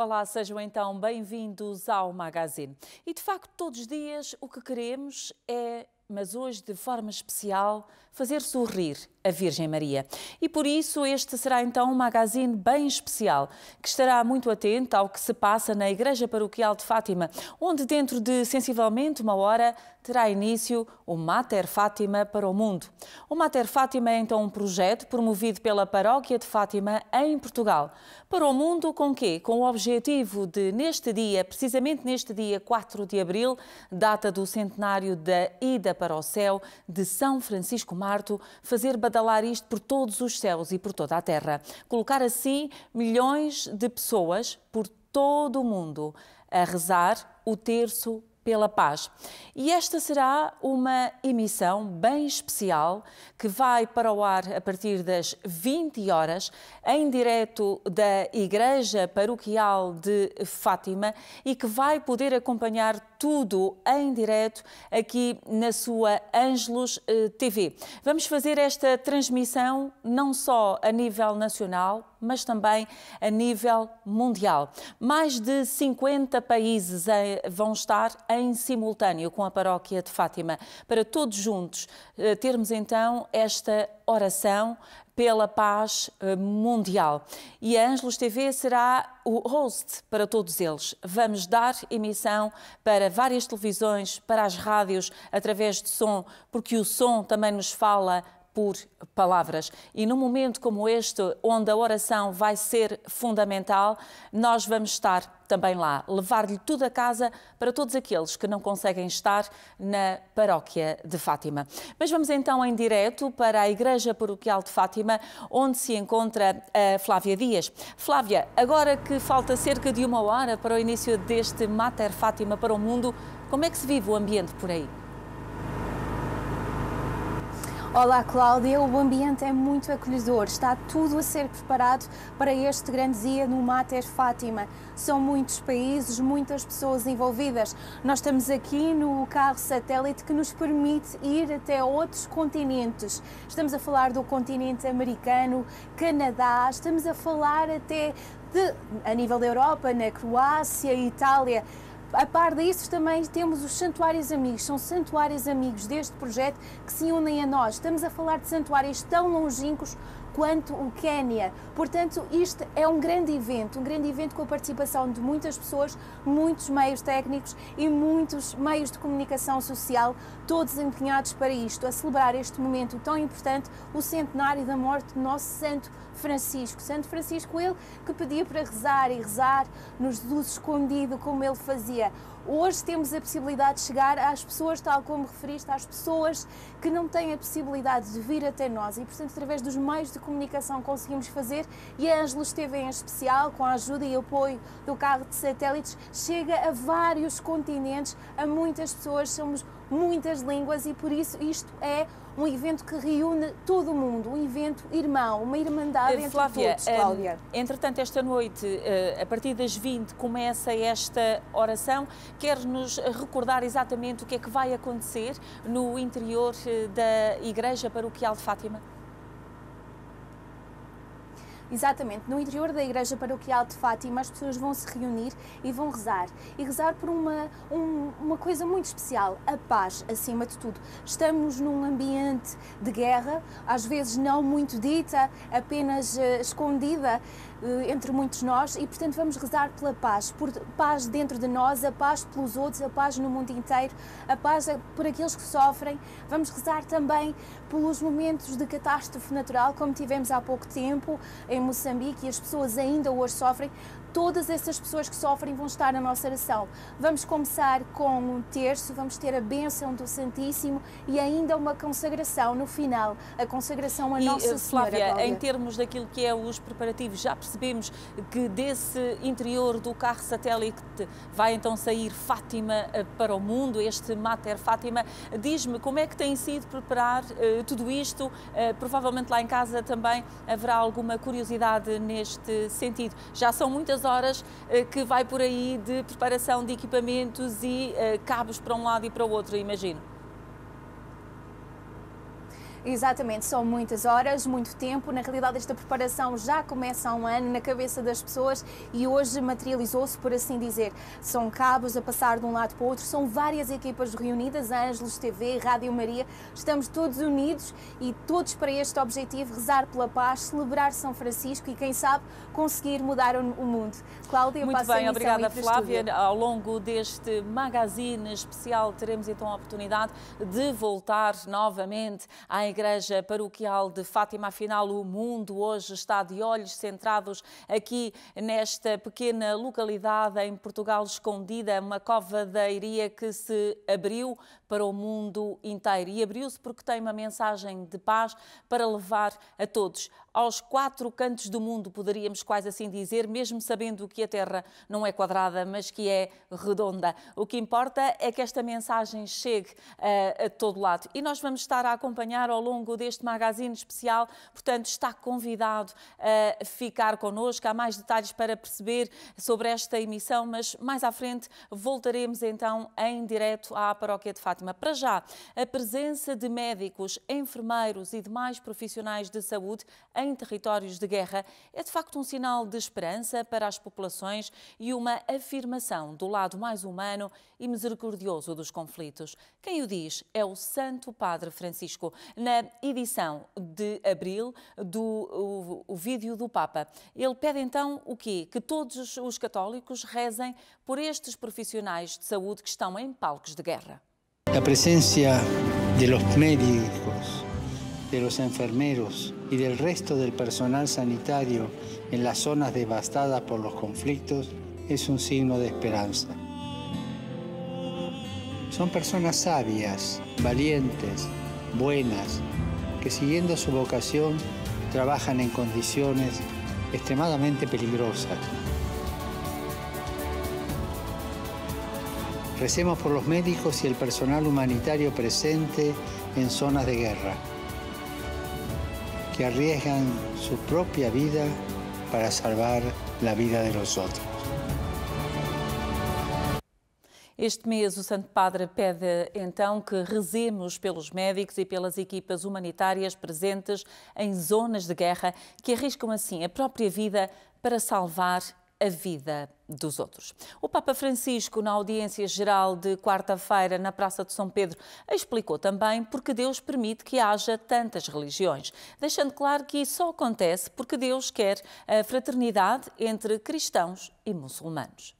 Olá, sejam então bem-vindos ao Magazine. E de facto, todos os dias o que queremos é mas hoje de forma especial, fazer sorrir a Virgem Maria. E por isso este será então um magazine bem especial, que estará muito atento ao que se passa na Igreja Paroquial de Fátima, onde dentro de sensivelmente uma hora terá início o Mater Fátima para o Mundo. O Mater Fátima é então um projeto promovido pela Paróquia de Fátima em Portugal. Para o Mundo com quê? Com o objetivo de, neste dia, precisamente neste dia 4 de abril, data do centenário da ida para o céu de São Francisco Marto, fazer badalar isto por todos os céus e por toda a terra. Colocar assim milhões de pessoas por todo o mundo a rezar o terço pela Paz. E esta será uma emissão bem especial que vai para o ar a partir das 20 horas, em direto da Igreja Paroquial de Fátima e que vai poder acompanhar tudo em direto aqui na sua Ângelos eh, TV. Vamos fazer esta transmissão não só a nível nacional, mas também a nível mundial. Mais de 50 países eh, vão estar em simultâneo com a paróquia de Fátima, para todos juntos eh, termos então esta oração pela paz eh, mundial. E a Ângelos TV será o host para todos eles. Vamos dar emissão para várias televisões, para as rádios, através de som, porque o som também nos fala por palavras. E num momento como este, onde a oração vai ser fundamental, nós vamos estar também lá, levar-lhe tudo a casa para todos aqueles que não conseguem estar na paróquia de Fátima. Mas vamos então em direto para a Igreja Paroquial de Fátima, onde se encontra a Flávia Dias. Flávia, agora que falta cerca de uma hora para o início deste Mater Fátima para o mundo, como é que se vive o ambiente por aí? Olá, Cláudia. O ambiente é muito acolhedor. Está tudo a ser preparado para este grande dia no Mater Fátima. São muitos países, muitas pessoas envolvidas. Nós estamos aqui no carro satélite que nos permite ir até outros continentes. Estamos a falar do continente americano, Canadá, estamos a falar até de, a nível da Europa, na Croácia, Itália. A par disso, também temos os santuários amigos. São santuários amigos deste projeto que se unem a nós. Estamos a falar de santuários tão longínquos quanto o Quénia. Portanto, isto é um grande evento, um grande evento com a participação de muitas pessoas, muitos meios técnicos e muitos meios de comunicação social, todos empenhados para isto, a celebrar este momento tão importante, o centenário da morte do nosso santo Francisco. Santo Francisco, ele que pedia para rezar e rezar nos luzes escondido, como ele fazia. Hoje temos a possibilidade de chegar às pessoas, tal como referiste, às pessoas que não têm a possibilidade de vir até nós e, portanto, através dos meios de comunicação conseguimos fazer e a Ângelo esteve em especial, com a ajuda e apoio do carro de satélites, chega a vários continentes, a muitas pessoas, somos muitas línguas e por isso isto é um evento que reúne todo o mundo, um evento irmão, uma irmandade eh, entre Flávia, todos, eh, Cláudia. entretanto, esta noite, eh, a partir das 20, começa esta oração. Quer-nos recordar exatamente o que é que vai acontecer no interior da Igreja Paroquial de Fátima? Exatamente, no interior da Igreja Paroquial de Fátima as pessoas vão se reunir e vão rezar. E rezar por uma, um, uma coisa muito especial, a paz, acima de tudo. Estamos num ambiente de guerra, às vezes não muito dita, apenas uh, escondida, eh, entre muitos nós e, portanto, vamos rezar pela paz, por paz dentro de nós, a paz pelos outros, a paz no mundo inteiro, a paz por aqueles que sofrem. Vamos rezar também pelos momentos de catástrofe natural, como tivemos há pouco tempo em Moçambique e as pessoas ainda hoje sofrem todas essas pessoas que sofrem vão estar na nossa oração. Vamos começar com um terço, vamos ter a bênção do Santíssimo e ainda uma consagração no final, a consagração a Nossa eh, Senhora. Flávia, Glória. em termos daquilo que é os preparativos, já percebemos que desse interior do carro satélite vai então sair Fátima eh, para o mundo, este Mater Fátima. Diz-me como é que tem sido preparar uh, tudo isto? Uh, provavelmente lá em casa também haverá alguma curiosidade neste sentido. Já são muitas horas eh, que vai por aí de preparação de equipamentos e eh, cabos para um lado e para o outro, imagino. Exatamente, são muitas horas, muito tempo. Na realidade, esta preparação já começa há um ano na cabeça das pessoas e hoje materializou-se, por assim dizer. São cabos a passar de um lado para o outro, são várias equipas reunidas, Ângelos TV, Rádio Maria. Estamos todos unidos e todos para este objetivo, rezar pela paz, celebrar São Francisco e, quem sabe, conseguir mudar o mundo. Cláudia, Muito bem, obrigada Flávia. Estúdio. Ao longo deste magazine especial teremos então a oportunidade de voltar novamente à igreja Igreja Paroquial de Fátima. Afinal, o mundo hoje está de olhos centrados aqui nesta pequena localidade em Portugal escondida, uma cova da Iria que se abriu para o mundo inteiro e abriu-se porque tem uma mensagem de paz para levar a todos. Aos quatro cantos do mundo, poderíamos quase assim dizer, mesmo sabendo que a Terra não é quadrada, mas que é redonda. O que importa é que esta mensagem chegue eh, a todo lado. E nós vamos estar a acompanhar ao longo deste magazine especial, portanto, está convidado eh, a ficar connosco. Há mais detalhes para perceber sobre esta emissão, mas mais à frente voltaremos então em direto à Paróquia de Fátima. Fátima. Para já, a presença de médicos, enfermeiros e demais profissionais de saúde em territórios de guerra é de facto um sinal de esperança para as populações e uma afirmação do lado mais humano e misericordioso dos conflitos. Quem o diz é o Santo Padre Francisco, na edição de abril do o, o vídeo do Papa. Ele pede então o quê? Que todos os católicos rezem por estes profissionais de saúde que estão em palcos de guerra. La presencia de los médicos, de los enfermeros y del resto del personal sanitario en las zonas devastadas por los conflictos es un signo de esperanza. Son personas sabias, valientes, buenas, que siguiendo su vocación trabajan en condiciones extremadamente peligrosas Recemos por los médicos y el personal humanitario presente en zonas de guerra, que arriesgan su propia vida para salvar la vida de los otros. Este mês, o Santo Padre pede então que rezemos pelos médicos e pelas equipas humanitárias presentes em zonas de guerra que arriscam assim a própria vida para salvar a vida dos outros. O Papa Francisco, na audiência geral de quarta-feira na Praça de São Pedro, explicou também porque Deus permite que haja tantas religiões, deixando claro que isso só acontece porque Deus quer a fraternidade entre cristãos e muçulmanos.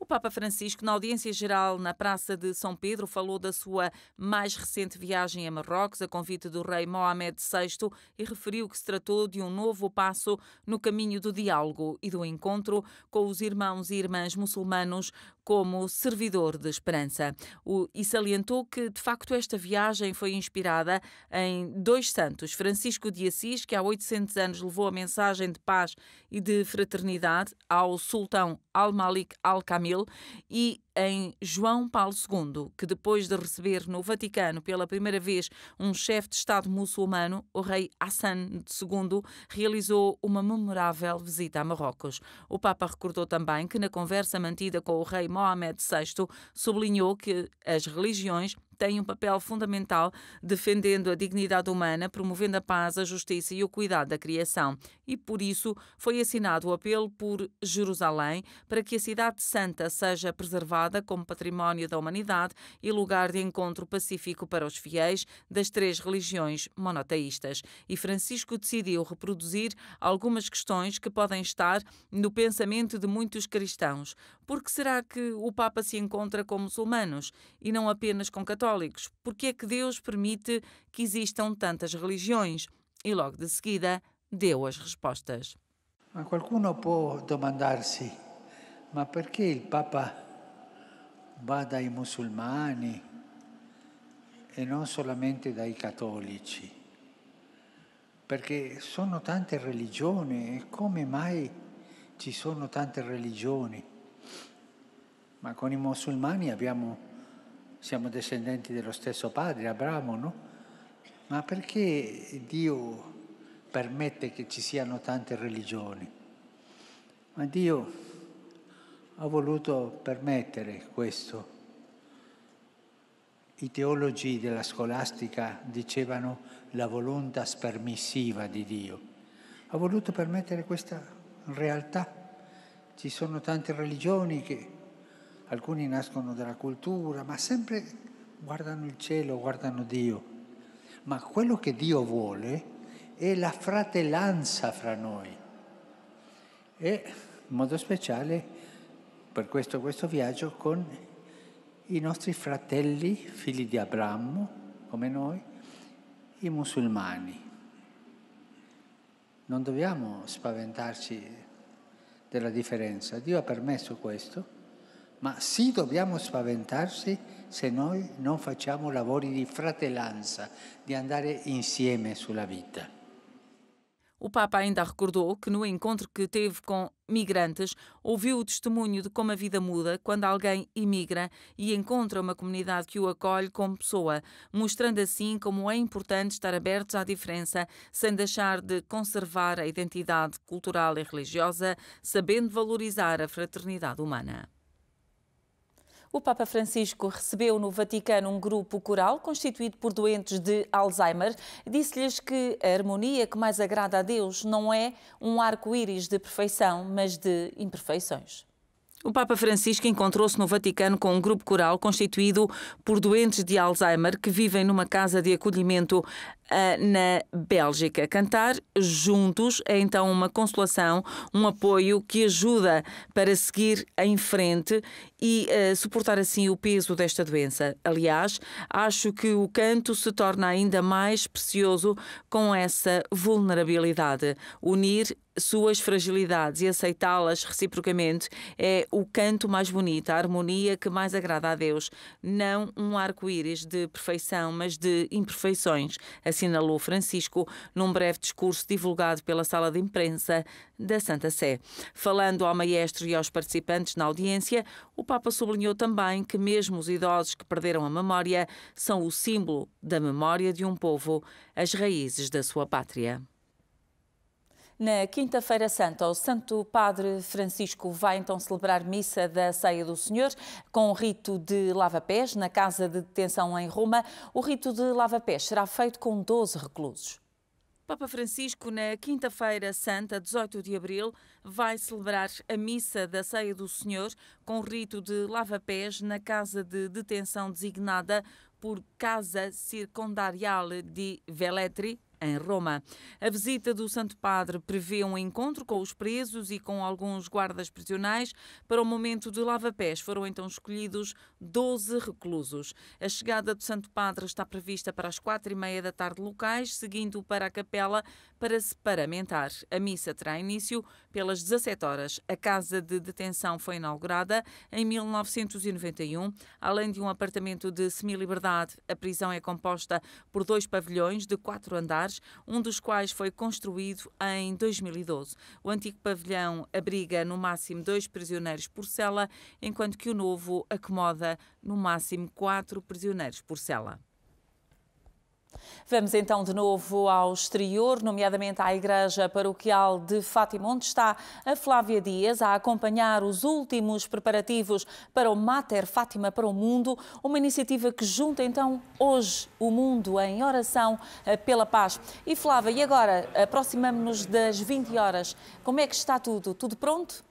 O Papa Francisco, na audiência geral na Praça de São Pedro, falou da sua mais recente viagem a Marrocos, a convite do rei Mohamed VI, e referiu que se tratou de um novo passo no caminho do diálogo e do encontro com os irmãos e irmãs muçulmanos, como servidor de esperança. O, e salientou que, de facto, esta viagem foi inspirada em dois santos, Francisco de Assis, que há 800 anos levou a mensagem de paz e de fraternidade ao sultão Al-Malik Al-Kamil, e em João Paulo II, que depois de receber no Vaticano pela primeira vez um chefe de Estado muçulmano, o rei Hassan II, realizou uma memorável visita a Marrocos. O Papa recordou também que na conversa mantida com o rei Mohamed VI sublinhou que as religiões tem um papel fundamental defendendo a dignidade humana, promovendo a paz, a justiça e o cuidado da criação. E por isso foi assinado o apelo por Jerusalém para que a cidade santa seja preservada como património da humanidade e lugar de encontro pacífico para os fiéis das três religiões monoteístas. E Francisco decidiu reproduzir algumas questões que podem estar no pensamento de muitos cristãos. Por que será que o Papa se encontra com muçulmanos e não apenas com católicos? católicos, porque é que Deus permite que existam tantas religiões? E logo de seguida deu as respostas. Ma qualcuno può domandarsi, por que o Papa vai dai musulmani e não solamente dai católicos? Porque sono tante religioni e come mai ci sono tante religioni? Ma con i musulmani abbiamo siamo discendenti dello stesso padre, Abramo, no? Ma perché Dio permette che ci siano tante religioni? Ma Dio ha voluto permettere questo. I teologi della scolastica dicevano la volontà spermissiva di Dio. Ha voluto permettere questa realtà. Ci sono tante religioni che alcuni nascono dalla cultura, ma sempre guardano il cielo, guardano Dio. Ma quello che Dio vuole è la fratellanza fra noi. E in modo speciale per questo, questo viaggio con i nostri fratelli, figli di Abramo, come noi, i musulmani. Non dobbiamo spaventarci della differenza. Dio ha permesso questo Ma sì dobbiamo spaventarci se noi non facciamo lavori di fratellanza, di andare insieme sulla vita. O Papa ainda recordou que no encontro que teve com migrantes, ouviu o testemunho de como a vida muda quando alguém imigra e encontra uma comunidade que o acolhe como pessoa, mostrando assim como é importante estar abertos à diferença, sem deixar de conservar a identidade cultural e religiosa, sabendo valorizar a fraternidade humana. O Papa Francisco recebeu no Vaticano um grupo coral constituído por doentes de Alzheimer. Disse-lhes que a harmonia que mais agrada a Deus não é um arco-íris de perfeição, mas de imperfeições. O Papa Francisco encontrou-se no Vaticano com um grupo coral constituído por doentes de Alzheimer que vivem numa casa de acolhimento eh, na Bélgica. Cantar juntos é então uma consolação, um apoio que ajuda para seguir em frente e uh, suportar assim o peso desta doença. Aliás, acho que o canto se torna ainda mais precioso com essa vulnerabilidade. Unir suas fragilidades e aceitá-las reciprocamente é o canto mais bonito, a harmonia que mais agrada a Deus. Não um arco-íris de perfeição, mas de imperfeições, assinalou Francisco num breve discurso divulgado pela sala de imprensa da Santa Sé. Falando ao maestro e aos participantes na audiência, o Papa sublinhou também que mesmo os idosos que perderam a memória são o símbolo da memória de um povo, as raízes da sua pátria. Na Quinta-feira Santa, o Santo Padre Francisco vai então celebrar missa da Ceia do Senhor com o rito de lava-pés na Casa de Detenção em Roma. O rito de lava-pés será feito com 12 reclusos. Papa Francisco, na quinta-feira santa, 18 de abril, vai celebrar a missa da Ceia do Senhor com o rito de lava-pés na casa de detenção designada por Casa Circondariale de Veletri, em Roma. A visita do Santo Padre prevê um encontro com os presos e com alguns guardas prisionais. Para o momento do lava-pés foram então escolhidos 12 reclusos. A chegada do Santo Padre está prevista para as quatro e meia da tarde locais, seguindo para a capela para se paramentar. A missa terá início pelas 17 horas. A casa de detenção foi inaugurada em 1991, além de um apartamento de semiliberdade. A prisão é composta por dois pavilhões de quatro andares andares, um dos quais foi construído em 2012. O antigo pavilhão abriga no máximo dois prisioneiros por cela, enquanto que o novo acomoda no máximo quatro prisioneiros por cela. Vamos então de novo ao exterior, nomeadamente à Igreja Paroquial de Fátima, onde está a Flávia Dias a acompanhar os últimos preparativos para o Mater Fátima para o Mundo, uma iniciativa que junta então hoje o mundo em oração eh, pela paz. E Flávia, e agora aproximamos-nos das 20 horas. Como é que está tudo? Tudo pronto?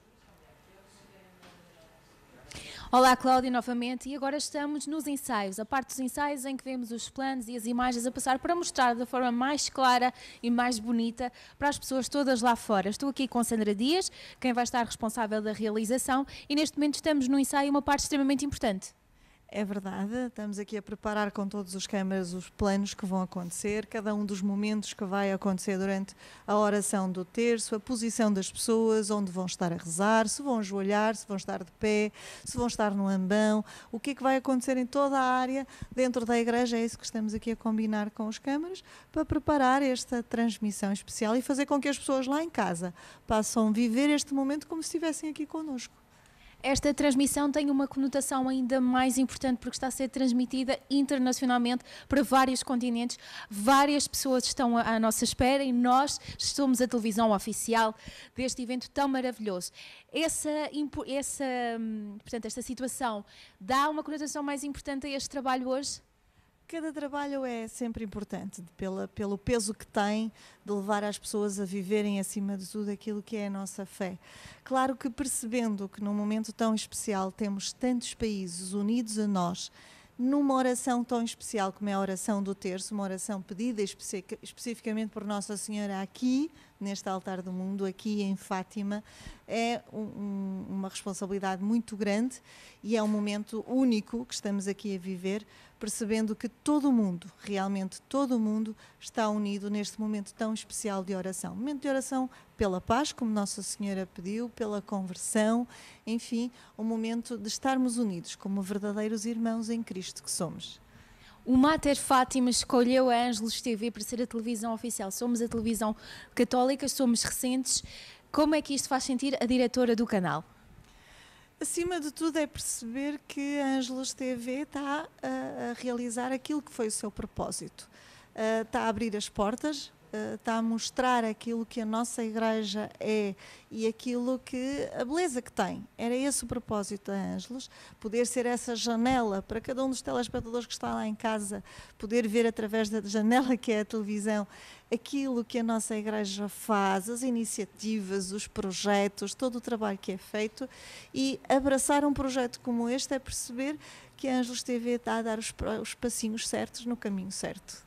Olá, Cláudia, novamente. E agora estamos nos ensaios, a parte dos ensaios em que vemos os planos e as imagens a passar para mostrar da forma mais clara e mais bonita para as pessoas todas lá fora. Estou aqui com Sandra Dias, quem vai estar responsável da realização, e neste momento estamos no ensaio, uma parte extremamente importante. É verdade, estamos aqui a preparar com todos os câmaras os planos que vão acontecer, cada um dos momentos que vai acontecer durante a oração do terço, a posição das pessoas, onde vão estar a rezar, se vão ajoelhar, se vão estar de pé, se vão estar no ambão, o que é que vai acontecer em toda a área dentro da igreja, é isso que estamos aqui a combinar com os câmaras, para preparar esta transmissão especial e fazer com que as pessoas lá em casa possam viver este momento como se estivessem aqui conosco esta transmissão tem uma conotação ainda mais importante porque está a ser transmitida internacionalmente para vários continentes. Várias pessoas estão à nossa espera e nós somos a televisão oficial deste evento tão maravilhoso. Essa, essa, hum, portanto, esta situação dá uma conotação mais importante a este trabalho hoje? cada trabalho é sempre importante, pela, pelo peso que tem de levar as pessoas a viverem, acima de tudo, aquilo que é a nossa fé. Claro que percebendo que num momento tão especial temos tantos países unidos a nós, numa oração tão especial como é a oração do terço, uma oração pedida especificamente por Nossa Senhora aqui, neste altar do mundo, aqui em Fátima, é um, uma responsabilidade muito grande e é um momento único que estamos aqui a viver, percebendo que todo o mundo, realmente todo o mundo, está unido neste momento tão especial de oração. Momento de oração pela paz, como Nossa Senhora pediu, pela conversão, enfim, um momento de estarmos unidos como verdadeiros irmãos em Cristo que somos. O Mater Fátima escolheu a Ângelos TV para ser a televisão oficial. Somos a televisão católica, somos recentes. Como é que isto faz sentir a diretora do canal? Acima de tudo é perceber que a Ângelos TV está a, realizar aquilo que foi o seu propósito. Ah, está a abrir as portas eh, está a mostrar aquilo que a nossa igreja é e aquilo que a beleza que tem. Era esse o propósito da Ângelos, poder ser essa janela para cada um dos telespectadores que está lá em casa, poder ver através da janela que é a televisão aquilo que a nossa igreja faz, as iniciativas, os projetos, todo o trabalho que é feito e abraçar um projeto como este é perceber que a Ângelos TV está a dar os, os passinhos certos no caminho certo.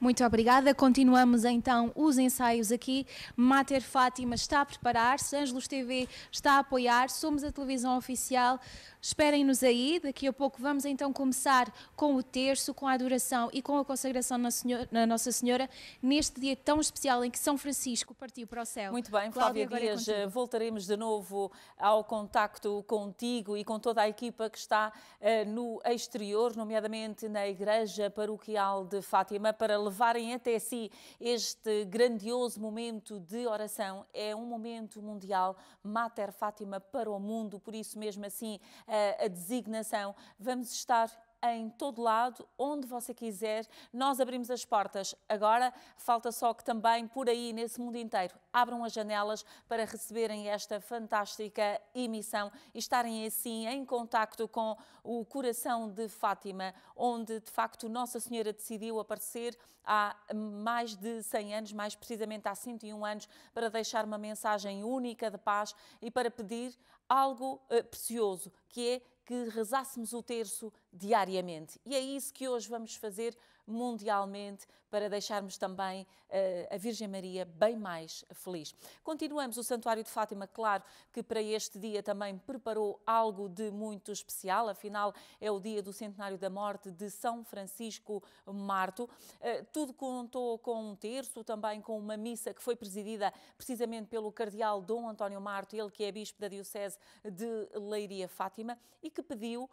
Muito obrigada. Continuamos então os ensaios aqui. Mater Fátima está a preparar-se, Ângelos TV está a apoiar, somos a televisão oficial Esperem-nos aí, daqui a pouco vamos então começar com o terço, com a adoração e com a consagração na, senhora, na Nossa Senhora, neste dia tão especial em que São Francisco partiu para o céu. Muito bem, Cláudia, Cláudia Dias, é voltaremos de novo ao contacto contigo e com toda a equipa que está uh, no exterior, nomeadamente na Igreja Paroquial de Fátima, para levarem até si este grandioso momento de oração. É um momento mundial, Mater Fátima para o mundo, por isso mesmo assim a, a designação. Vamos estar em todo lado, onde você quiser. Nós abrimos as portas. Agora falta só que também por aí, nesse mundo inteiro, abram as janelas para receberem esta fantástica emissão e estarem assim em contacto com o coração de Fátima, onde de facto Nossa Senhora decidiu aparecer há mais de 100 anos, mais precisamente há 101 anos, para deixar uma mensagem única de paz e para pedir algo uh, precioso, que é que rezássemos o terço diariamente. E é isso que hoje vamos fazer mundialmente para deixarmos também uh, a Virgem Maria bem mais feliz. Continuamos o Santuário de Fátima, claro que para este dia também preparou algo de muito especial, afinal é o dia do centenário da morte de São Francisco Marto. Uh, tudo contou com um terço, também com uma missa que foi presidida precisamente pelo Cardeal Dom António Marto, ele que é Bispo da Diocese de Leiria Fátima e que pediu uh,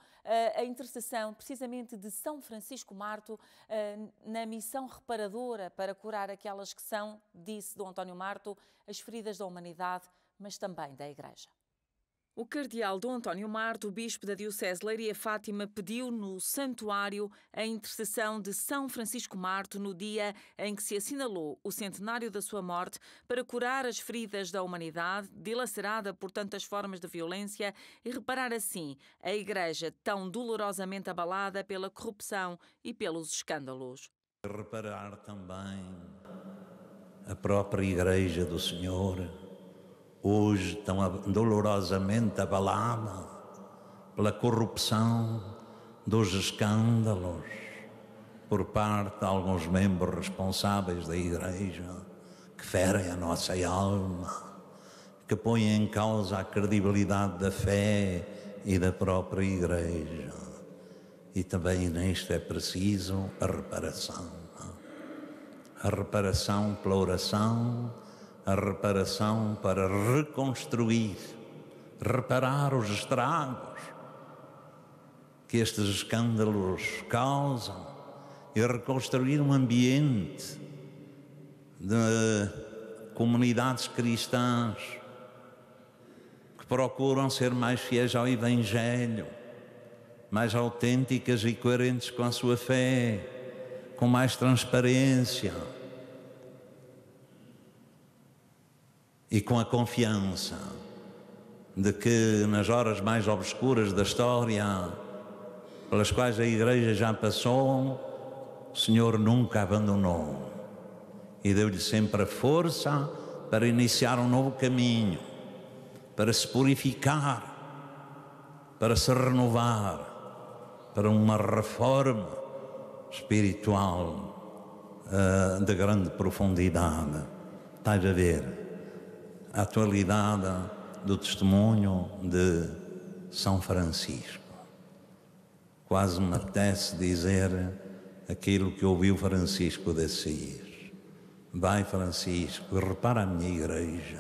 a intercessão precisamente de São Francisco Marto na missão reparadora para curar aquelas que são, disse Dom António Marto, as feridas da humanidade, mas também da Igreja. O cardeal Dom António Marto, bispo da Diocese Leiria Fátima, pediu no santuário a intercessão de São Francisco Marto no dia em que se assinalou o centenário da sua morte para curar as feridas da humanidade, dilacerada por tantas formas de violência, e reparar assim a Igreja tão dolorosamente abalada pela corrupção e pelos escândalos reparar também a própria Igreja do Senhor, hoje tão dolorosamente abalada pela corrupção dos escândalos por parte de alguns membros responsáveis da Igreja que ferem a nossa alma, que põem em causa a credibilidade da fé e da própria Igreja. E também nisto é preciso a reparação a reparação pela oração, a reparação para reconstruir, reparar os estragos que estes escândalos causam e reconstruir um ambiente de comunidades cristãs que procuram ser mais fiéis ao Evangelho, mais autênticas e coerentes com a sua fé, com mais transparência e com a confiança de que nas horas mais obscuras da história, pelas quais a Igreja já passou, o Senhor nunca abandonou e deu-lhe sempre a força para iniciar um novo caminho, para se purificar, para se renovar, para uma reforma espiritual uh, de grande profundidade. Estás a ver? A atualidade do testemunho de São Francisco. Quase me apetece dizer aquilo que ouviu Francisco de Assis. Vai, Francisco, repara a minha igreja.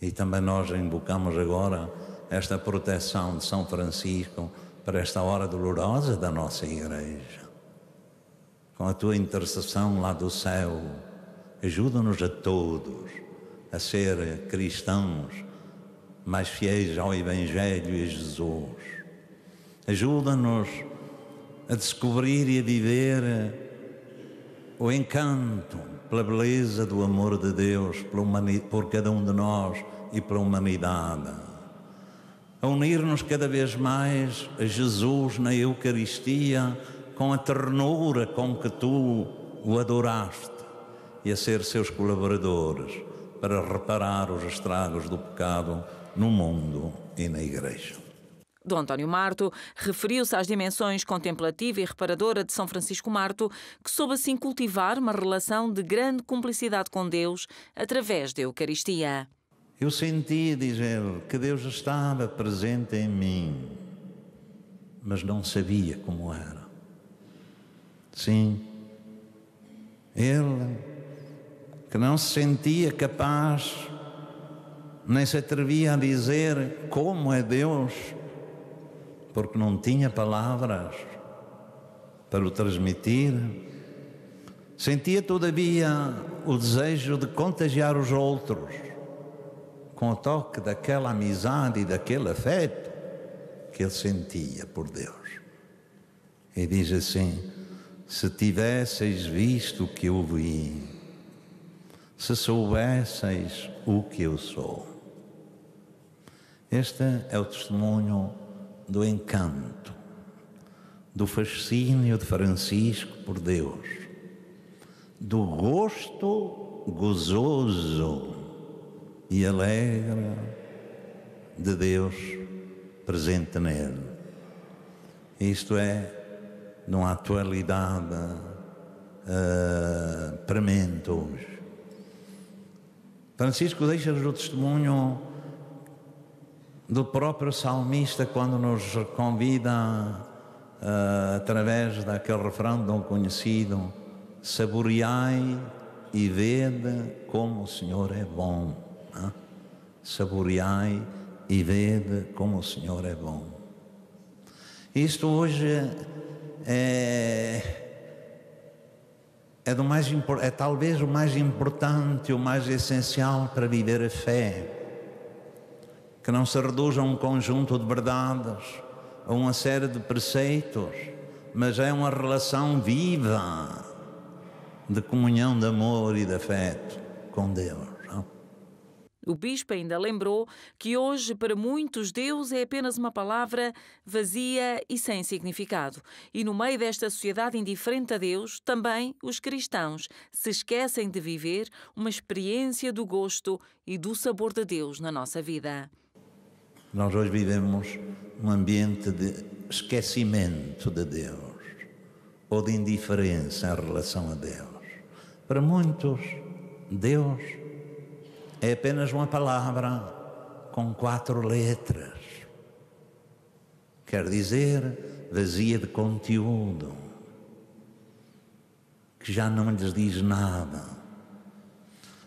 E também nós invocamos agora esta proteção de São Francisco para esta hora dolorosa da nossa igreja. Com a tua intercessão lá do céu, ajuda-nos a todos a ser cristãos mais fiéis ao Evangelho e a Jesus. Ajuda-nos a descobrir e a viver o encanto pela beleza do amor de Deus por cada um de nós e pela humanidade. A unir-nos cada vez mais a Jesus na Eucaristia com a ternura com que tu o adoraste e a ser seus colaboradores para reparar os estragos do pecado no mundo e na Igreja. Dom António Marto referiu-se às dimensões contemplativa e reparadora de São Francisco Marto, que soube assim cultivar uma relação de grande cumplicidade com Deus através da Eucaristia. Eu senti, diz ele, que Deus estava presente em mim, mas não sabia como era. Sim, ele que não se sentia capaz, nem se atrevia a dizer como é Deus, porque não tinha palavras para o transmitir. Sentia, todavia, o desejo de contagiar os outros com o toque daquela amizade e daquele afeto que ele sentia por Deus. E diz assim: Se tivesseis visto o que eu vi, se soubesseis o que eu sou. Este é o testemunho do encanto, do fascínio de Francisco por Deus, do gosto gozoso e alegre de Deus presente nele. Isto é, numa atualidade uh, premente hoje Francisco deixa-nos o testemunho do próprio salmista quando nos convida, uh, através daquele refrão tão conhecido: saboreai e vede como o Senhor é bom. Né? Saboreai e vede como o Senhor é bom. Isto hoje é é, do mais, é talvez o mais importante, o mais essencial para viver a fé. Que não se reduz a um conjunto de verdades, a uma série de preceitos, mas é uma relação viva de comunhão de amor e de afeto com Deus. O bispo ainda lembrou que hoje, para muitos, Deus é apenas uma palavra vazia e sem significado. E no meio desta sociedade indiferente a Deus, também os cristãos se esquecem de viver uma experiência do gosto e do sabor de Deus na nossa vida. Nós hoje vivemos um ambiente de esquecimento de Deus ou de indiferença em relação a Deus. Para muitos, Deus é apenas uma palavra com quatro letras. Quer dizer, vazia de conteúdo, que já não lhes diz nada.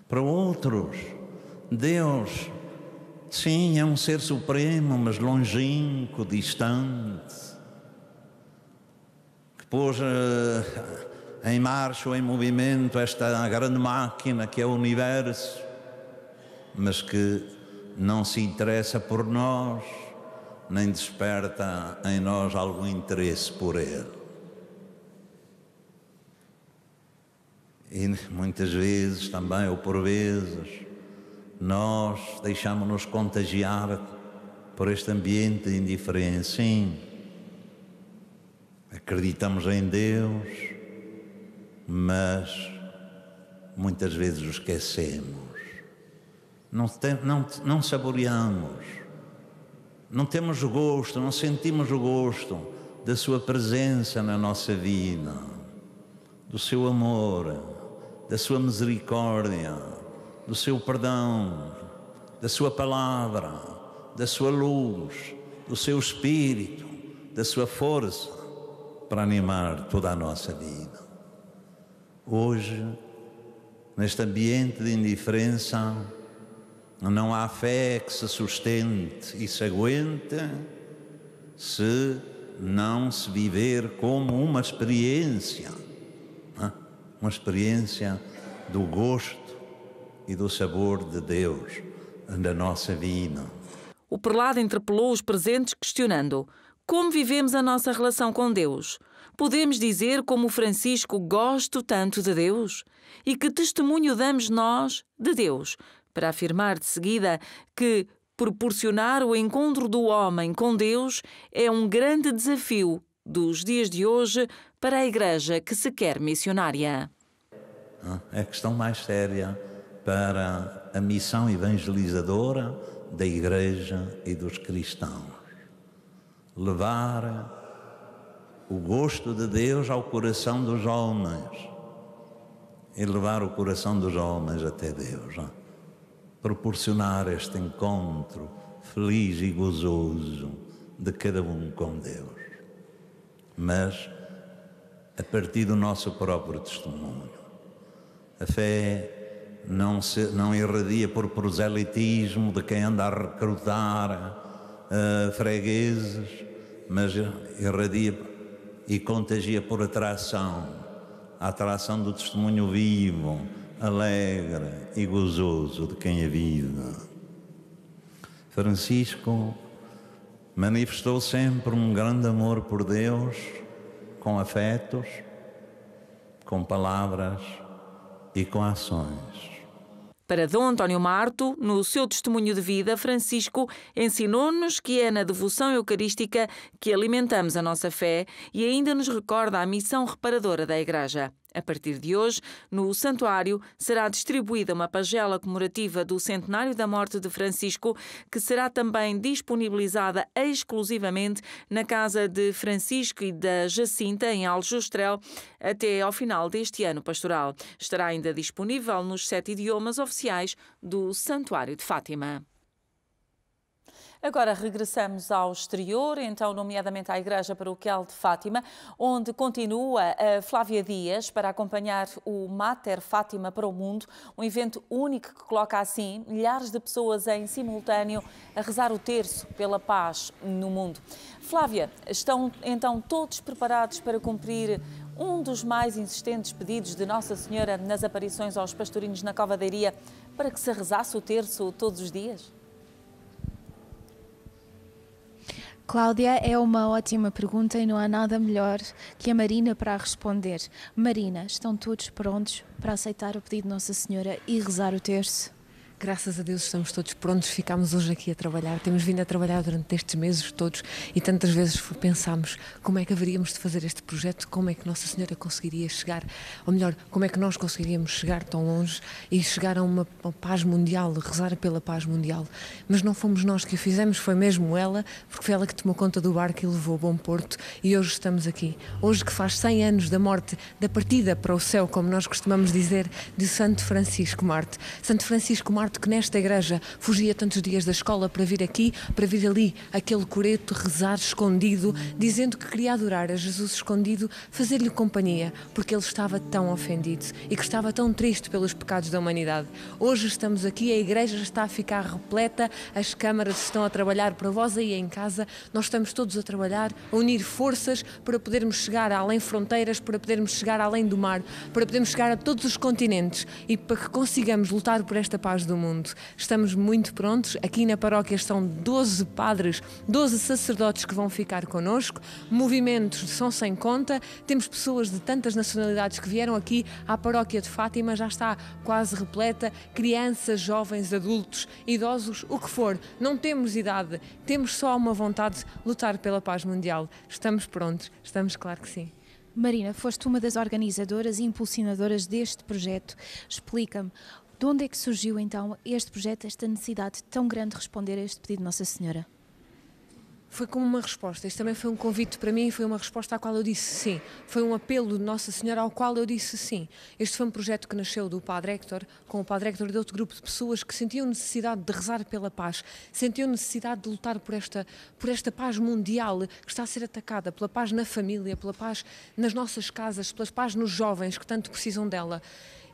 Para outros, Deus, sim, é um ser supremo, mas longínquo, distante, que pôs eh, em marcha ou em movimento esta grande máquina que é o universo mas que não se interessa por nós, nem desperta em nós algum interesse por ele. E muitas vezes também, ou por vezes, nós deixamos-nos contagiar por este ambiente de indiferença. Sim, acreditamos em Deus, mas muitas vezes o esquecemos não, tem, não, não saboreamos, não temos gosto, não sentimos o gosto da Sua presença na nossa vida, do Seu amor, da Sua misericórdia, do Seu perdão, da Sua palavra, da Sua luz, do Seu espírito, da Sua força para animar toda a nossa vida. Hoje, neste ambiente de indiferença, não há fé que se sustente e se aguente se não se viver como uma experiência, né? uma experiência do gosto e do sabor de Deus na nossa vida. O prelado interpelou os presentes questionando como vivemos a nossa relação com Deus. Podemos dizer como Francisco gosto tanto de Deus? E que testemunho damos nós de Deus para afirmar de seguida que proporcionar o encontro do homem com Deus é um grande desafio dos dias de hoje para a Igreja que se quer missionária. Ah, é A questão mais séria para a missão evangelizadora da Igreja e dos cristãos. Levar o gosto de Deus ao coração dos homens e levar o coração dos homens até Deus. Ah proporcionar este encontro feliz e gozoso de cada um com Deus. Mas a partir do nosso próprio testemunho. A fé não, se, não irradia por proselitismo de quem anda a recrutar uh, fregueses, mas irradia e contagia por atração a atração do testemunho vivo alegre e gozoso de quem a vive. Francisco manifestou sempre um grande amor por Deus, com afetos, com palavras e com ações. Para Dom António Marto, no seu testemunho de vida, Francisco ensinou-nos que é na devoção eucarística que alimentamos a nossa fé e ainda nos recorda a missão reparadora da Igreja. A partir de hoje, no santuário, será distribuída uma pagela comemorativa do centenário da morte de Francisco, que será também disponibilizada exclusivamente na casa de Francisco e da Jacinta, em Aljustrel, até ao final deste ano pastoral. Estará ainda disponível nos sete idiomas oficiais do Santuário de Fátima. Agora regressamos ao exterior, então, nomeadamente à Igreja Paroquial de Fátima, onde continua a eh, Flávia Dias para acompanhar o Mater Fátima para o Mundo, um evento único que coloca assim milhares de pessoas em simultâneo a rezar o terço pela paz no mundo. Flávia, estão então todos preparados para cumprir um dos mais insistentes pedidos de Nossa Senhora nas aparições aos pastorinhos na Covadeiria para que se rezasse o terço todos os dias? Cláudia, é uma ótima pergunta e não há nada melhor que a Marina para responder. Marina, estão todos prontos para aceitar o pedido de Nossa Senhora e rezar o terço? Graças a Deus estamos todos prontos, ficámos hoje aqui a trabalhar. Temos vindo a trabalhar durante estes meses todos e tantas vezes pensámos como é que haveríamos de fazer este projeto, como é que Nossa Senhora conseguiria chegar, ou melhor, como é que nós conseguiríamos chegar tão longe e chegar a uma, paz mundial, rezar pela paz mundial. Mas não fomos nós que o fizemos, foi mesmo ela, porque foi ela que tomou conta do barco e levou Bom Porto e hoje estamos aqui. Hoje que faz 100 anos da morte, da partida para o céu, como nós costumamos dizer, de Santo Francisco Marte. Santo Francisco Marte facto que nesta igreja fugia tantos dias da escola para vir aqui, para vir ali, aquele coreto, rezar escondido, dizendo que queria adorar a Jesus escondido, fazer-lhe companhia, porque ele estava tão ofendido e que estava tão triste pelos pecados da humanidade. Hoje estamos aqui, a igreja está a ficar repleta, as câmaras estão a trabalhar para vós aí em casa, nós estamos todos a trabalhar, a unir forças para podermos chegar além fronteiras, para podermos chegar além do mar, para podermos chegar a todos os continentes e para que consigamos lutar por esta paz do mundo mundo. Estamos muito prontos. Aqui na paróquia estão 12 padres, 12 sacerdotes que vão ficar connosco. Movimentos são sem conta. Temos pessoas de tantas nacionalidades que vieram aqui à paróquia de Fátima, já está quase repleta. Crianças, jovens, adultos, idosos, o que for. Não temos idade, temos só uma vontade de lutar pela paz mundial. Estamos prontos, estamos claro que sim. Marina, foste uma das organizadoras e impulsionadoras deste projeto. Explica-me, de onde é que surgiu então este projeto, esta necessidade tão grande de responder a este pedido de Nossa Senhora? Foi como uma resposta. Isto também foi um convite para mim, foi uma resposta à qual eu disse sim. Foi um apelo de Nossa Senhora ao qual eu disse sim. Este foi um projeto que nasceu do Padre Hector, com o Padre Hector e de outro grupo de pessoas que sentiam necessidade de rezar pela paz, sentiam necessidade de lutar por esta, por esta paz mundial que está a ser atacada, pela paz na família, pela paz nas nossas casas, pela paz nos jovens que tanto precisam dela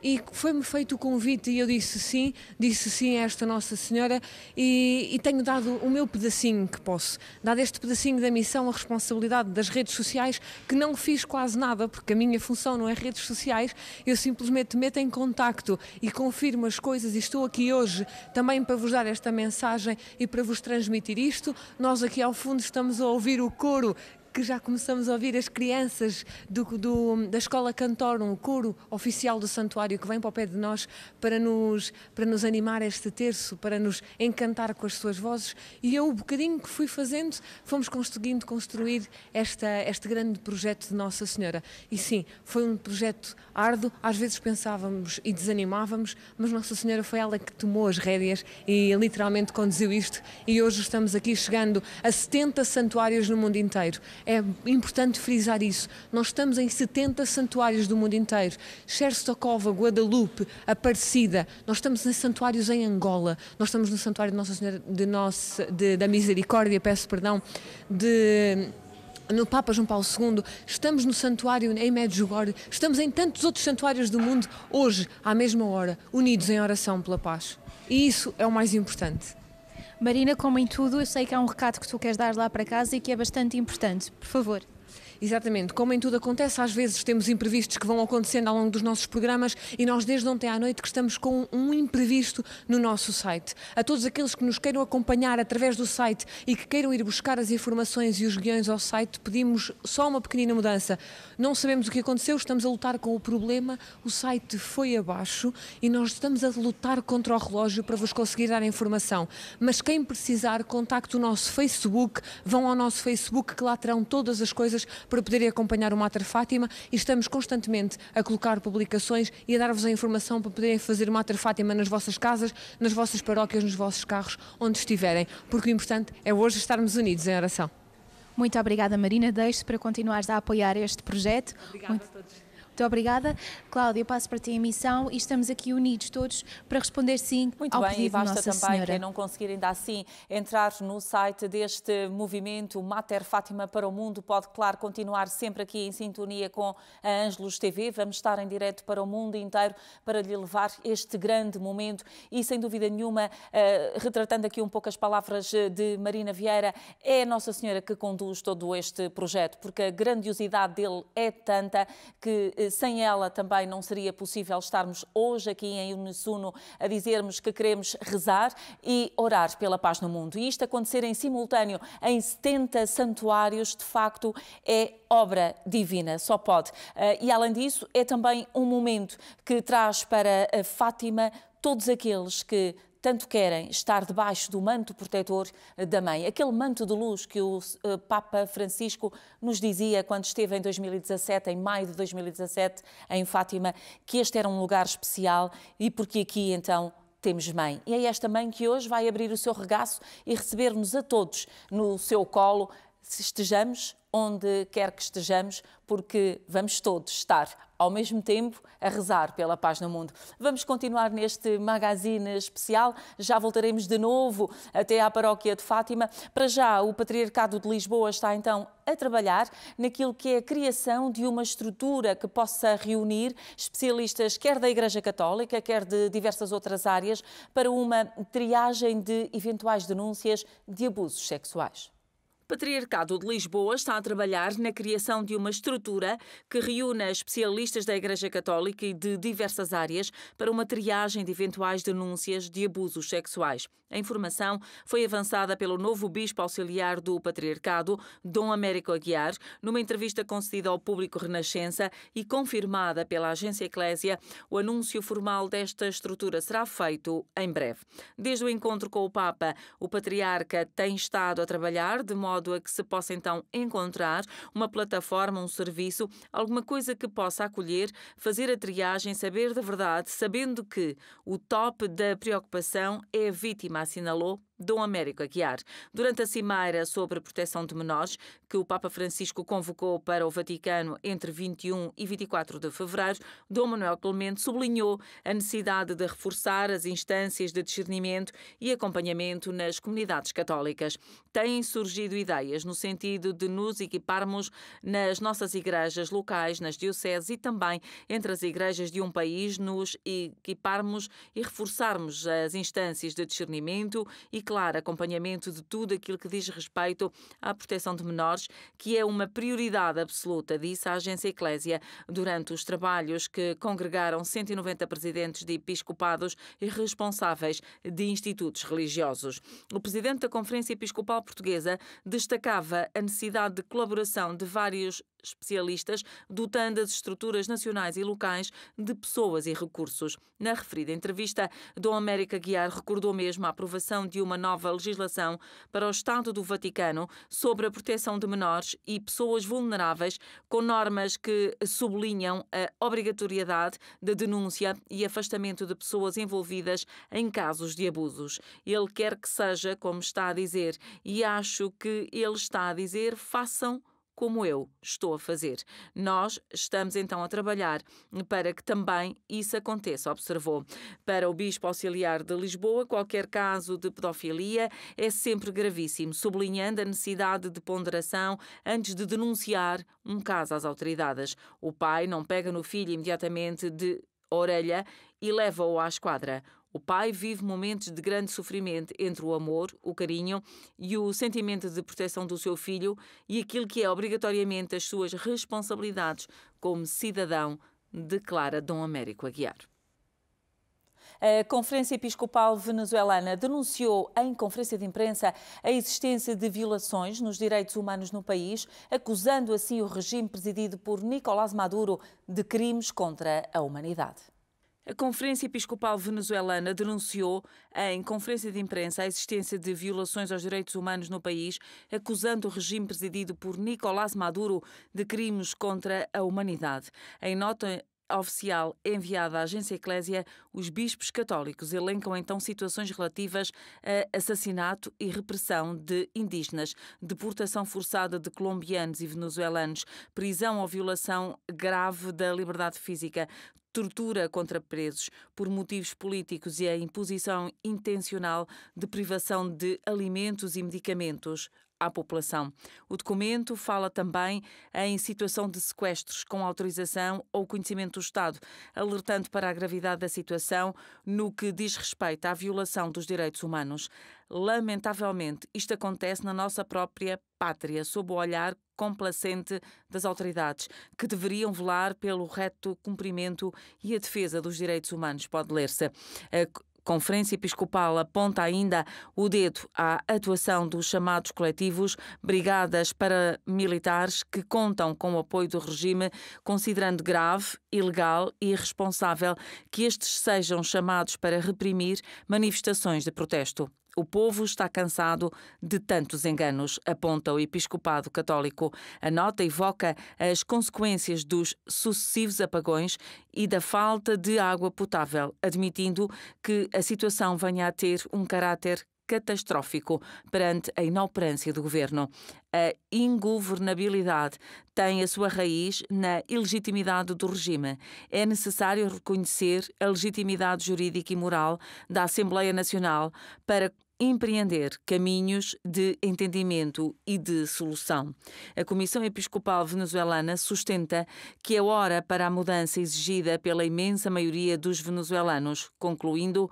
e foi-me feito o convite e eu disse sim, disse sim a esta Nossa Senhora e, e, tenho dado o meu pedacinho que posso, dado este pedacinho da missão, a responsabilidade das redes sociais, que não fiz quase nada, porque a minha função não é redes sociais, eu simplesmente meto em contacto e confirmo as coisas e estou aqui hoje também para vos dar esta mensagem e para vos transmitir isto. Nós aqui ao fundo estamos a ouvir o coro que já começamos a ouvir as crianças do, do, da Escola Cantorum, o coro oficial do santuário, que vem para o pé de nós para nos, para nos animar este terço, para nos encantar com as suas vozes. E eu, o bocadinho que fui fazendo, fomos conseguindo construir esta, este grande projeto de Nossa Senhora. E sim, foi um projeto árduo, às vezes pensávamos e desanimávamos, mas Nossa Senhora foi ela que tomou as rédeas e literalmente conduziu isto. E hoje estamos aqui chegando a 70 santuários no mundo inteiro. É importante frisar isso. Nós estamos em 70 santuários do mundo inteiro. Xerstokova, Guadalupe, Aparecida. Nós estamos em santuários em Angola. Nós estamos no santuário de Nossa Senhora de Nossa, de, da Misericórdia, peço perdão, de no Papa João Paulo II, estamos no santuário em Medjugorje, estamos em tantos outros santuários do mundo, hoje, à mesma hora, unidos em oração pela paz. E isso é o mais importante. Marina, como em tudo, eu sei que há um recado que tu queres dar lá para casa e que é bastante importante. Por favor. Exatamente. Como em tudo acontece, às vezes temos imprevistos que vão acontecendo ao longo dos nossos programas e nós desde ontem à noite que estamos com um imprevisto no nosso site. A todos aqueles que nos queiram acompanhar através do site e que queiram ir buscar as informações e os guiões ao site, pedimos só uma pequenina mudança. Não sabemos o que aconteceu, estamos a lutar com o problema, o site foi abaixo e nós estamos a lutar contra o relógio para vos conseguir dar informação. Mas quem precisar, contacte o nosso Facebook, vão ao nosso Facebook que lá terão todas as coisas para poderem acompanhar o Mater Fátima e estamos constantemente a colocar publicações e a dar-vos a informação para poderem fazer o Mater Fátima nas vossas casas, nas vossas paróquias, nos vossos carros, onde estiverem, porque o importante é hoje estarmos unidos em oração. Muito obrigada, Marina Deixo, para continuares a apoiar este projeto. Obrigada Muito... a todos. Muito obrigada. Cláudia, passo para ti a missão e estamos aqui unidos todos para responder sim Muito ao bem, pedido e basta Nossa também Senhora. quem não conseguir ainda assim entrar no site deste movimento Mater Fátima para o Mundo. Pode, claro, continuar sempre aqui em sintonia com a Ângelos TV. Vamos estar em direto para o mundo inteiro para lhe levar este grande momento e, sem dúvida nenhuma, eh, retratando aqui um pouco as palavras eh, de Marina Vieira, é a Nossa Senhora que conduz todo este projeto, porque a grandiosidade dele é tanta que eh, sem ela também não seria possível estarmos hoje aqui em uníssono a dizermos que queremos rezar e orar pela paz no mundo. E isto acontecer em simultâneo em 70 santuários, de facto, é obra divina, só pode. Eh, e além disso, é também um momento que traz para eh, Fátima todos aqueles que tanto querem estar debaixo do manto protetor eh, da mãe, aquele manto de luz que o eh, Papa Francisco nos dizia quando esteve em 2017, em maio de 2017, em Fátima, que este era um lugar especial e porque aqui então temos mãe. E é esta mãe que hoje vai abrir o seu regaço e receber-nos a todos no seu colo, se estejamos onde quer que estejamos, porque vamos todos estar ao mesmo tempo a rezar pela paz no mundo. Vamos continuar neste magazine especial, já voltaremos de novo até à paróquia de Fátima. Para já, o Patriarcado de Lisboa está então a trabalhar naquilo que é a criação de uma estrutura que possa reunir especialistas quer da Igreja Católica, quer de diversas outras áreas, para uma triagem de eventuais denúncias de abusos sexuais. Patriarcado de Lisboa está a trabalhar na criação de uma estrutura que reúna especialistas da Igreja Católica e de diversas áreas para uma triagem de eventuais denúncias de abusos sexuais. A informação foi avançada pelo novo bispo auxiliar do Patriarcado, Dom Américo Aguiar, numa entrevista concedida ao público Renascença e confirmada pela agência Eclésia. O anúncio formal desta estrutura será feito em breve. Desde o encontro com o Papa, o Patriarca tem estado a trabalhar de modo a que se possa então encontrar uma plataforma, um serviço, alguma coisa que possa acolher, fazer a triagem, saber da verdade, sabendo que o top da preocupação é a vítima assinalou Dom Américo Aguiar. Durante a cimeira sobre proteção de menores, que o Papa Francisco convocou para o Vaticano entre 21 e 24 de fevereiro, Dom Manuel Clemente sublinhou a necessidade de reforçar as instâncias de discernimento e acompanhamento nas comunidades católicas. Têm surgido ideias no sentido de nos equiparmos nas nossas igrejas locais, nas dioceses e também entre as igrejas de um país, nos equiparmos e reforçarmos as instâncias de discernimento e claro acompanhamento de tudo aquilo que diz respeito à proteção de menores, que é uma prioridade absoluta, disse a Agência Eclésia durante os trabalhos que congregaram 190 presidentes de episcopados e responsáveis de institutos religiosos. O presidente da Conferência Episcopal Portuguesa destacava a necessidade de colaboração de vários especialistas, dotando as estruturas nacionais e locais de pessoas e recursos. Na referida entrevista, Dom América Guiar recordou mesmo a aprovação de uma nova legislação para o Estado do Vaticano sobre a proteção de menores e pessoas vulneráveis, com normas que sublinham a obrigatoriedade da de denúncia e afastamento de pessoas envolvidas em casos de abusos. Ele quer que seja como está a dizer e acho que ele está a dizer façam como eu estou a fazer. Nós estamos então a trabalhar para que também isso aconteça, observou. Para o Bispo Auxiliar de Lisboa, qualquer caso de pedofilia é sempre gravíssimo, sublinhando a necessidade de ponderação antes de denunciar um caso às autoridades. O pai não pega no filho imediatamente de orelha e leva-o à esquadra. O pai vive momentos de grande sofrimento entre o amor, o carinho e o sentimento de proteção do seu filho e aquilo que é obrigatoriamente as suas responsabilidades como cidadão, declara Dom Américo Aguiar. A Conferência Episcopal Venezuelana denunciou em conferência de imprensa a existência de violações nos direitos humanos no país, acusando assim o regime presidido por Nicolás Maduro de crimes contra a humanidade. A Conferência Episcopal Venezuelana denunciou, em conferência de imprensa, a existência de violações aos direitos humanos no país, acusando o regime presidido por Nicolás Maduro de crimes contra a humanidade. Em nota oficial enviada à Agência Eclésia, os bispos católicos elencam então situações relativas a assassinato e repressão de indígenas, deportação forçada de colombianos e venezuelanos, prisão ou violação grave da liberdade física, tortura contra presos por motivos políticos e a imposição intencional de privação de alimentos e medicamentos à população. O documento fala também em situação de sequestros com autorização ou conhecimento do Estado, alertando para a gravidade da situação no que diz respeito à violação dos direitos humanos. Lamentavelmente, isto acontece na nossa própria pátria, sob o olhar complacente das autoridades, que deveriam velar pelo reto cumprimento e a defesa dos direitos humanos, pode ler-se. Conferência Episcopal aponta ainda o dedo à atuação dos chamados coletivos brigadas paramilitares que contam com o apoio do regime, considerando grave, ilegal e irresponsável que estes sejam chamados para reprimir manifestações de protesto. O povo está cansado de tantos enganos, aponta o Episcopado Católico. A nota evoca as consequências dos sucessivos apagões e da falta de água potável, admitindo que a situação venha a ter um caráter catastrófico perante a inoperância do governo. A ingovernabilidade tem a sua raiz na ilegitimidade do regime. É necessário reconhecer a legitimidade jurídica e moral da Assembleia Nacional para empreender caminhos de entendimento e de solução. A Comissão Episcopal Venezuelana sustenta que é hora para a mudança exigida pela imensa maioria dos venezuelanos, concluindo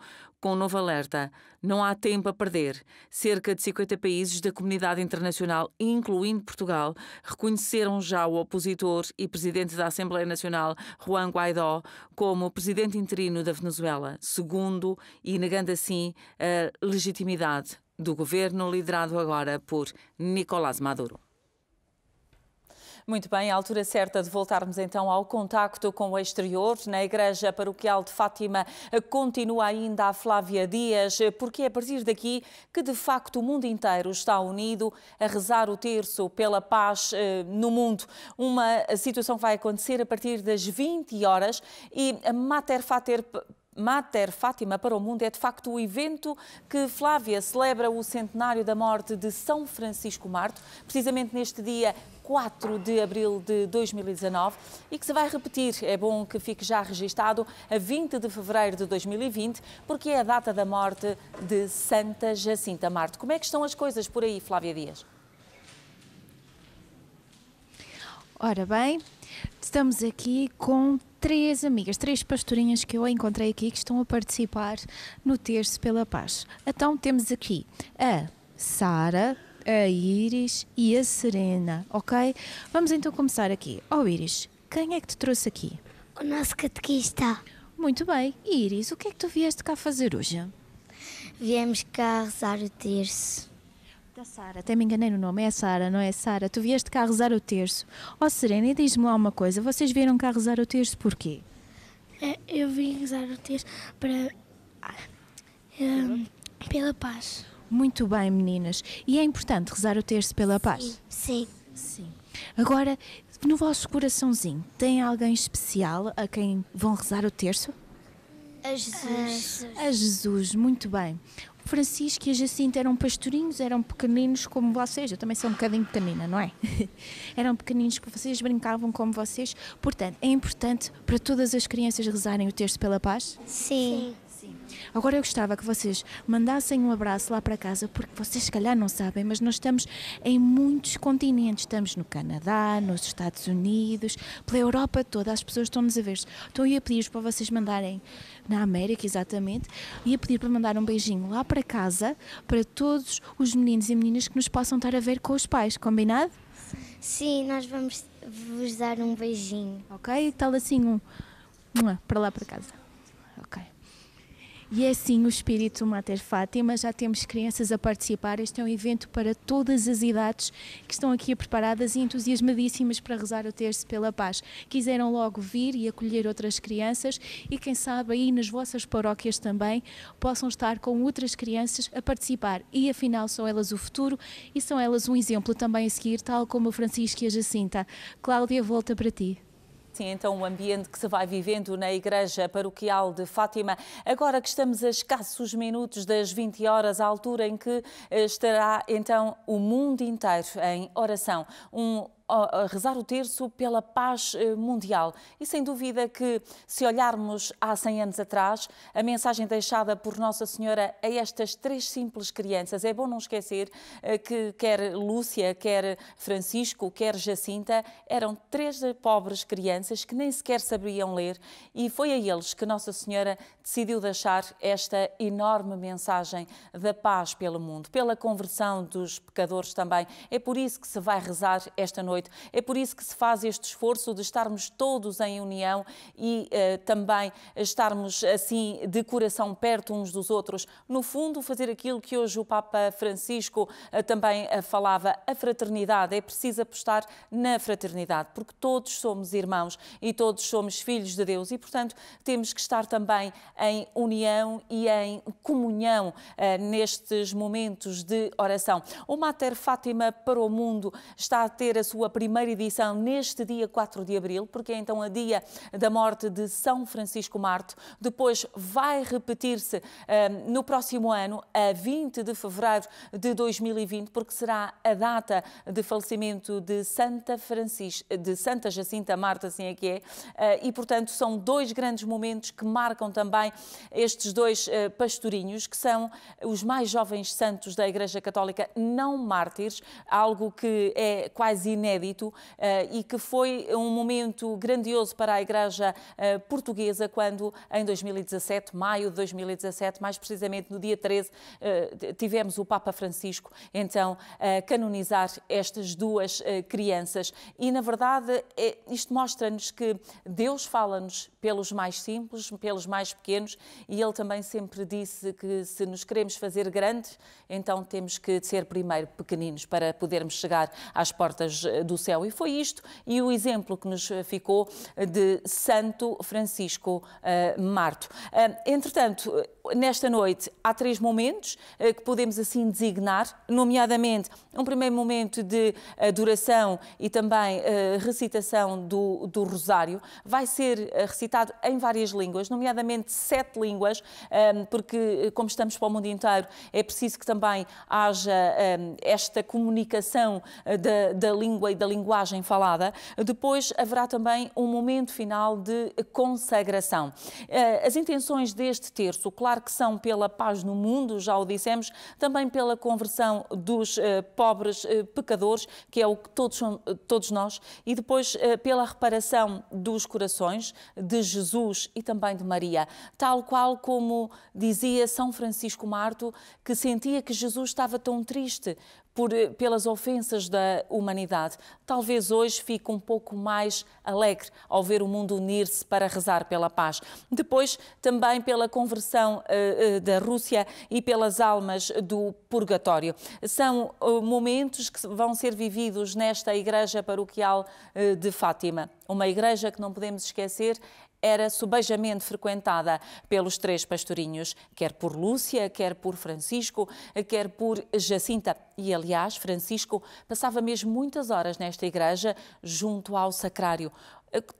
com um novo alerta. Não há tempo a perder. Cerca de 50 países da comunidade internacional, incluindo Portugal, reconheceram já o opositor e presidente da Assembleia Nacional, Juan Guaidó, como presidente interino da Venezuela, segundo e negando assim a legitimidade do governo liderado agora por Nicolás Maduro. Muito bem, a altura certa de voltarmos então ao contacto com o exterior. Na Igreja Paroquial de Fátima continua ainda a Flávia Dias, porque é a partir daqui que de facto o mundo inteiro está unido a rezar o terço pela paz eh, no mundo. Uma situação vai acontecer a partir das 20 horas e Mater Fater Mater Fátima para o Mundo é de facto o evento que Flávia celebra o centenário da morte de São Francisco Marto, precisamente neste dia 4 de abril de 2019 e que se vai repetir, é bom que fique já registado, a 20 de fevereiro de 2020, porque é a data da morte de Santa Jacinta Marto. Como é que estão as coisas por aí, Flávia Dias? Ora bem, estamos aqui com três amigas, três pastorinhas que eu encontrei aqui que estão a participar no Terço pela Paz. Então temos aqui a Sara, a Iris e a Serena, ok? Vamos então começar aqui. Oh Iris, quem é que te trouxe aqui? O nosso catequista. Muito bem. Iris, o que é que tu vieste cá fazer hoje? Viemos cá rezar o terço. Da Sara, até me enganei no nome, é Sara, não é Sara? Tu vieste cá rezar o terço. Ó oh, Serena, e diz-me lá uma coisa, vocês vieram cá rezar o terço porquê? É, eu vim rezar o terço para. Ah, ehm, pela paz. Muito bem, meninas. E é importante rezar o terço pela paz? Sim. Sim. Sim. Agora, no vosso coraçãozinho, tem alguém especial a quem vão rezar o terço? A Jesus. A Jesus, muito bem. Francisco e a Jacinta eram pastorinhos, eram pequeninos como vocês. Eu também sou um bocadinho pequenina, não é? eram pequeninos que vocês brincavam como vocês. Portanto, é importante para todas as crianças rezarem o texto pela paz? Sim. Sim. Agora eu gostava que vocês mandassem um abraço lá para casa, porque vocês se calhar não sabem, mas nós estamos em muitos continentes. Estamos no Canadá, nos Estados Unidos, pela Europa toda. As pessoas estão-nos a ver. eu ia pedir para vocês mandarem, na América exatamente, ia pedir para mandar um beijinho lá para casa, para todos os meninos e meninas que nos possam estar a ver com os pais, combinado? Sim, nós vamos vos dar um beijinho. Ok? Tal assim um, um para lá para casa. Ok. E é sim o espírito Mater Fátima, já temos crianças a participar. Este é um evento para todas as idades que estão aqui preparadas e entusiasmadíssimas para rezar o terço pela paz. Quiseram logo vir e acolher outras crianças e quem sabe aí nas vossas paróquias também possam estar com outras crianças a participar. E afinal são elas o futuro e são elas um exemplo também a seguir, tal como o Francisco e a Jacinta. Cláudia, volta para ti assim então o ambiente que se vai vivendo na Igreja Paroquial de Fátima. Agora que estamos a escassos minutos das 20 horas, à altura em que eh, estará então o mundo inteiro em oração. Um a rezar o terço pela paz eh, mundial. E sem dúvida que, se olharmos há 100 anos atrás, a mensagem deixada por Nossa Senhora a estas três simples crianças, é bom não esquecer eh, que quer Lúcia, quer Francisco, quer Jacinta, eram três pobres crianças que nem sequer sabiam ler e foi a eles que Nossa Senhora decidiu deixar esta enorme mensagem da paz pelo mundo, pela conversão dos pecadores também. É por isso que se vai rezar esta noite é por isso que se faz este esforço de estarmos todos em união e uh, também estarmos assim de coração perto uns dos outros. No fundo, fazer aquilo que hoje o Papa Francisco uh, também uh, falava, a fraternidade. É preciso apostar na fraternidade, porque todos somos irmãos e todos somos filhos de Deus e, portanto, temos que estar também em união e em comunhão nestes momentos de oração. O Mater Fátima para o Mundo está a ter a sua a primeira edição neste dia 4 de abril, porque é então a dia da morte de São Francisco Marto. Depois vai repetir-se um, eh, no próximo ano, a 20 de fevereiro de 2020, porque será a data de falecimento de Santa Francis, de Santa Jacinta Marta, assim é que é. Uh, e, portanto, são dois grandes momentos que marcam também estes dois uh, pastorinhos, que são os mais jovens santos da Igreja Católica não mártires, algo que é quase inédito inédito eh, e que foi um momento grandioso para a Igreja eh, Portuguesa quando, em 2017, maio de 2017, mais precisamente no dia 13, eh, tivemos o Papa Francisco, então, canonizar estas duas crianças. E, na verdade, é, isto mostra-nos que Deus fala-nos pelos mais simples, pelos mais pequenos, e Ele também sempre disse que se nos queremos fazer grandes, então temos que ser primeiro pequeninos para podermos chegar às portas do céu. E foi isto e o exemplo que nos ficou de Santo Francisco eh, Marto. Eh, entretanto, nesta noite há três momentos eh, que podemos assim designar, nomeadamente um primeiro momento de adoração e também recitação do, do Rosário. Vai ser recitado em várias línguas, nomeadamente sete línguas, porque como estamos para o mundo inteiro é preciso que também haja esta comunicação da, da língua e da linguagem falada, depois haverá também um momento final de consagração. Eh, as intenções deste terço, claro que são pela paz no mundo, já o dissemos, também pela conversão dos eh, pobres eh, pecadores, que é o que todos, todos nós, e depois pela reparação dos corações de Jesus e também de Maria, tal qual como dizia São Francisco Marto, que sentia que Jesus estava tão triste por, eh, pelas ofensas da humanidade. Talvez hoje fique um pouco mais alegre ao ver o mundo unir-se para rezar pela paz. Depois, também pela conversão uh, da Rússia e pelas almas do purgatório. São uh, momentos que vão ser vividos nesta igreja paroquial de Fátima. Uma igreja que não podemos esquecer era subejamente frequentada pelos três pastorinhos, quer por Lúcia, quer por Francisco, quer por Jacinta. E, aliás, Francisco passava mesmo muitas horas nesta igreja, junto ao sacrário,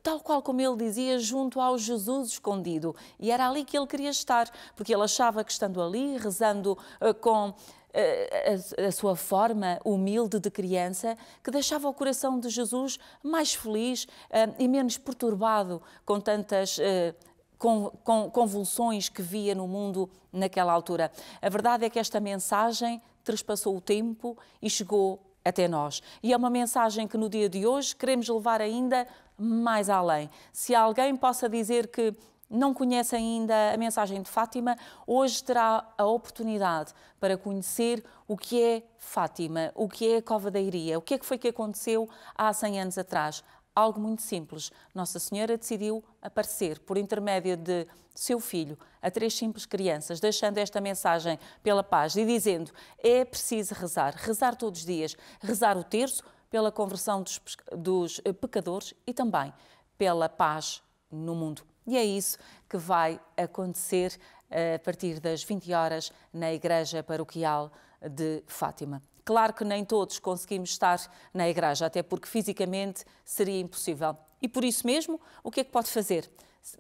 tal qual como ele dizia, junto ao Jesus escondido. E era ali que ele queria estar, porque ele achava que estando ali, rezando eh, com eh, a, a, sua forma humilde de criança, que deixava o coração de Jesus mais feliz eh, e menos perturbado com tantas eh, convulsões que via no mundo naquela altura. A verdade é que esta mensagem trespassou o tempo e chegou até nós. E é uma mensagem que no dia de hoje queremos levar ainda mais além. Se alguém possa dizer que não conhece ainda a mensagem de Fátima, hoje terá a oportunidade para conhecer o que é Fátima, o que é a Cova da Iria, o que é que foi que aconteceu há 100 anos atrás. Algo muito simples. Nossa Senhora decidiu aparecer por intermédio de seu filho a três simples crianças, deixando esta mensagem pela paz e dizendo: é preciso rezar, rezar todos os dias, rezar o terço pela conversão dos, dos pecadores e também pela paz no mundo. E é isso que vai acontecer eh, a partir das 20 horas na Igreja Paroquial de Fátima. Claro que nem todos conseguimos estar na igreja, até porque fisicamente seria impossível. E por isso mesmo, o que é que pode fazer?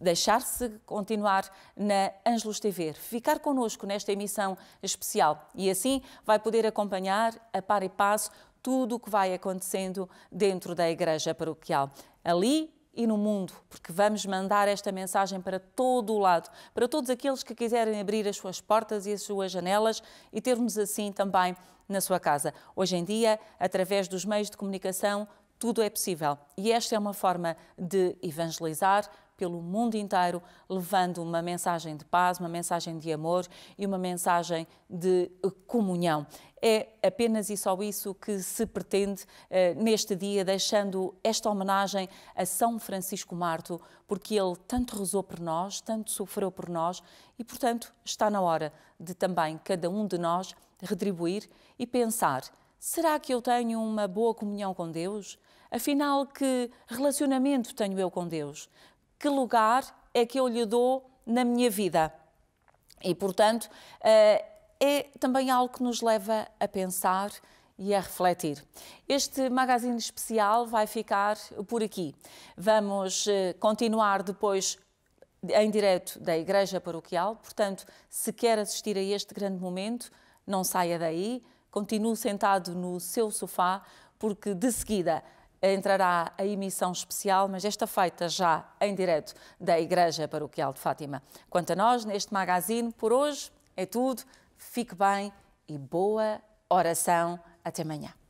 deixar-se continuar na Ângelos TV, ficar connosco nesta emissão especial e assim vai poder acompanhar a par e passo tudo o que vai acontecendo dentro da Igreja Paroquial. Ali e no mundo, porque vamos mandar esta mensagem para todo o lado, para todos aqueles que quiserem abrir as suas portas e as suas janelas e termos assim também na sua casa. Hoje em dia, através dos meios de comunicação, tudo é possível e esta é uma forma de evangelizar, pelo mundo inteiro, levando uma mensagem de paz, uma mensagem de amor e uma mensagem de eh, comunhão. É apenas e só isso que se pretende eh, neste dia, deixando esta homenagem a São Francisco Marto, porque ele tanto rezou por nós, tanto sofreu por nós e, portanto, está na hora de também cada um de nós retribuir e pensar: será que eu tenho uma boa comunhão com Deus? Afinal, que relacionamento tenho eu com Deus? que lugar é que eu lhe dou na minha vida. E, portanto, eh, é também algo que nos leva a pensar e a refletir. Este magazine especial vai ficar por aqui. Vamos eh, continuar depois em direto da Igreja Paroquial, portanto, se quer assistir a este grande momento, não saia daí, continue sentado no seu sofá, porque de seguida entrará a emissão especial, mas esta feita já em direto da Igreja Paroquial de Fátima. Quanto a nós, neste magazine, por hoje é tudo. Fique bem e boa oração. Até amanhã.